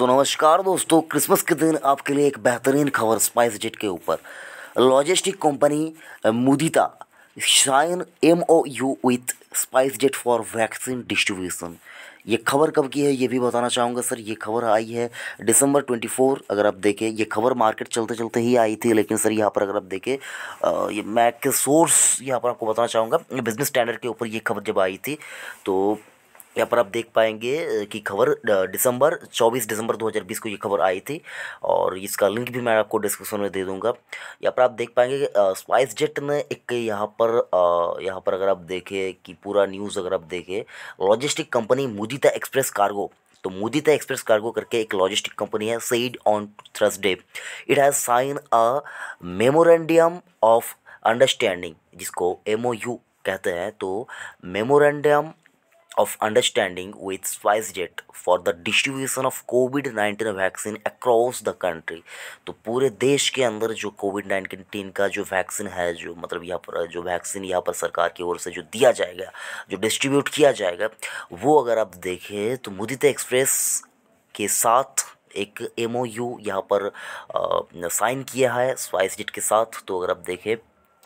तो नमस्कार दोस्तों क्रिसमस के दिन आपके लिए एक बेहतरीन खबर स्पाइस जेट के ऊपर logistic company Mudita sign M O U with SpiceJet for vaccine distribution ये खबर कब की है ये भी बताना चाहूँगा सर ये खबर आई है दिसंबर 24 अगर आप देखें ये खबर मार्केट चलते चलते ही आई थी लेकिन सर यहाँ पर अगर आप देखें ये मैक के सोर्स यहाँ पर आपको बताना चाहूँगा बिजनेस स्टैंडर्ड के ऊपर ये खबर जब आई थी तो यहाँ पर आप देख पाएंगे कि खबर दिसंबर 24 दिसंबर 2020 को ये खबर आई थी और इसका लिंक भी मैं आपको डिस्क्रिप्शन में दे दूंगा यहाँ पर आप देख पाएंगे स्पाइस जेट ने एक यहाँ पर यहाँ पर अगर आप देखें कि पूरा न्यूज़ अगर आप देखें logistic company Mudita express cargo तो मुदिता एक्सप्रेस कार्गो करके एक लॉजिस्टिक कंपनी है said on Thursday it has sign a memorandum of understanding जिसको एम कहते हैं तो memorandum of understanding with SpiceJet for the distribution of covid nineteen vaccine across the country तो पूरे देश के अंदर जो कोविड नाइन्टीन का जो वैक्सीन है जो मतलब यहाँ पर जो वैक्सीन यहाँ पर सरकार की ओर से जो दिया जाएगा जो डिस्ट्रीब्यूट किया जाएगा वो अगर आप देखें तो मुदित एक्सप्रेस के साथ एक एम ओ यू यहाँ पर साइन किया है स्वाइस जेट के साथ तो अगर आप देखें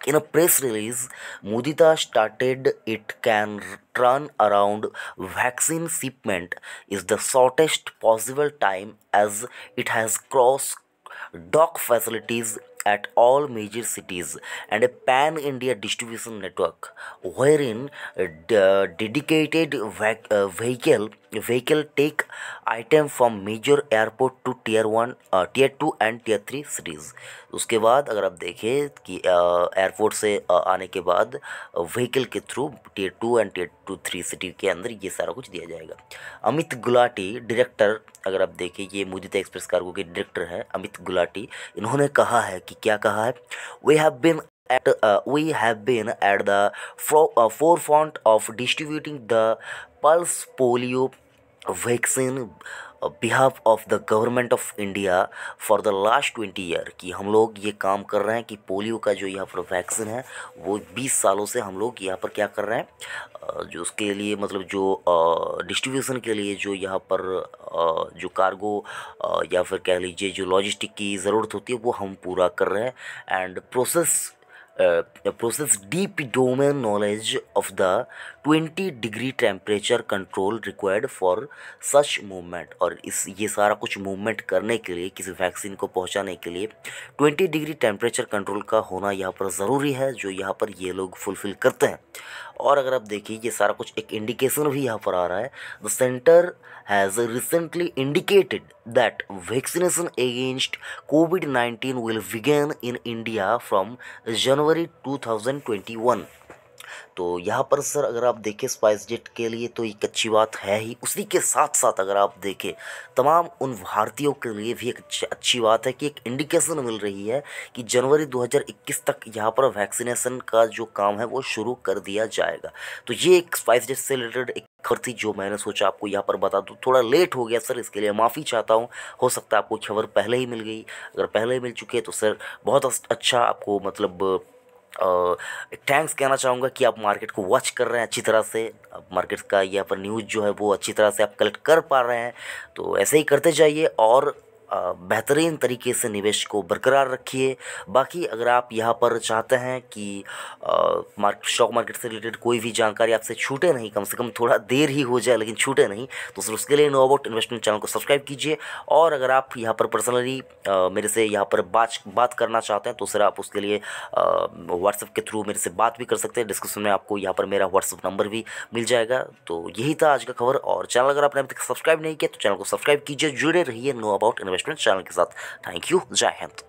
In a press release, Mudita stated it can turn around vaccine shipment is the shortest possible time as it has cross dock facilities at all major cities and a pan India distribution network wherein dedicated uh, vehicle vehicle take item from major airport to tier one tier two and tier three cities उसके बाद अगर आप देखें कि airport uh, से uh, आने के बाद व्हीकल के through tier two and tier two three city के अंदर ये सारा कुछ दिया जाएगा अमित गुलाटी डायरेक्टर अगर आप देखें ये मुदिता एक्सप्रेस कार्गो के डायरेक्टर हैं अमित गुलाटी इन्होंने कहा है कि कि क्या कहा है we have been at we have been at the forefront of distributing the pulse polio vaccine behalf of the government of India for the last twenty year कि हम लोग ये काम कर रहे हैं कि पोलियो का जो यहाँ पर वैक्सीन है वो बीस सालों से हम लोग यहाँ पर क्या कर रहे हैं uh, जो उसके लिए मतलब जो डिस्ट्रीब्यूशन uh, के लिए जो यहाँ पर uh, जो कार्गो या फिर कह लीजिए जो लॉजिस्टिक की ज़रूरत होती है वो हम पूरा कर रहे हैं and process uh, process deep domain knowledge of the 20 degree temperature control required for such movement और इस ये सारा कुछ movement करने के लिए किसी vaccine को पहुंचाने के लिए 20 degree temperature control का होना यहाँ पर ज़रूरी है जो यहाँ पर ये लोग fulfill करते हैं और अगर आप देखिए ये सारा कुछ एक इंडिकेशन भी यहाँ पर आ रहा है the centre has recently indicated that vaccination against covid nineteen will begin in India from January 2021 तो यहाँ पर सर अगर आप देखें स्पाइस जेट के लिए तो एक अच्छी बात है ही उसी के साथ साथ अगर आप देखें तमाम उन भारतीयों के लिए भी एक अच्छी बात है कि एक इंडिकेशन मिल रही है कि जनवरी 2021 तक यहाँ पर वैक्सीनेशन का जो काम है वो शुरू कर दिया जाएगा तो ये एक स्पाइस जेट से रिलेटेड एक खबर थी जो मैंने सोचा आपको यहाँ पर बता दूँ थोड़ा लेट हो गया सर इसके लिए माफ़ी चाहता हूँ हो सकता है आपको खबर पहले ही मिल गई अगर पहले ही मिल चुकी है तो सर बहुत अच्छा आपको मतलब थैंक्स कहना चाहूँगा कि आप मार्केट को वॉच कर रहे हैं अच्छी तरह से अब मार्केट का यहाँ पर न्यूज़ जो है वो अच्छी तरह से आप कलेक्ट कर पा रहे हैं तो ऐसे ही करते जाइए और बेहतरीन तरीके से निवेश को बरकरार रखिए बाकी अगर आप यहाँ पर चाहते हैं कि मार्केट स्टॉक मार्केट से रिलेटेड कोई भी जानकारी आपसे छूटे नहीं कम से कम थोड़ा देर ही हो जाए लेकिन छूटे नहीं तो सर उसके लिए नो अबाउट इन्वेस्टमेंट चैनल को सब्सक्राइब कीजिए और अगर आप यहाँ पर पर्सनली मेरे से यहाँ पर बात बात करना चाहते हैं तो सर आप उसके लिए व्हाट्सएप के थ्रू मेरे से बात भी कर सकते हैं डिस्क्रिप्शन में आपको यहाँ पर मेरा व्हाट्सअप नंबर भी मिल जाएगा तो यही था आज का खबर और चैनल अगर आपने अभी तक सब्सक्राइब नहीं किया तो चैनल को सब्सक्राइब कीजिए जुड़े रहिए know about invest ich bin schon gesagt, thank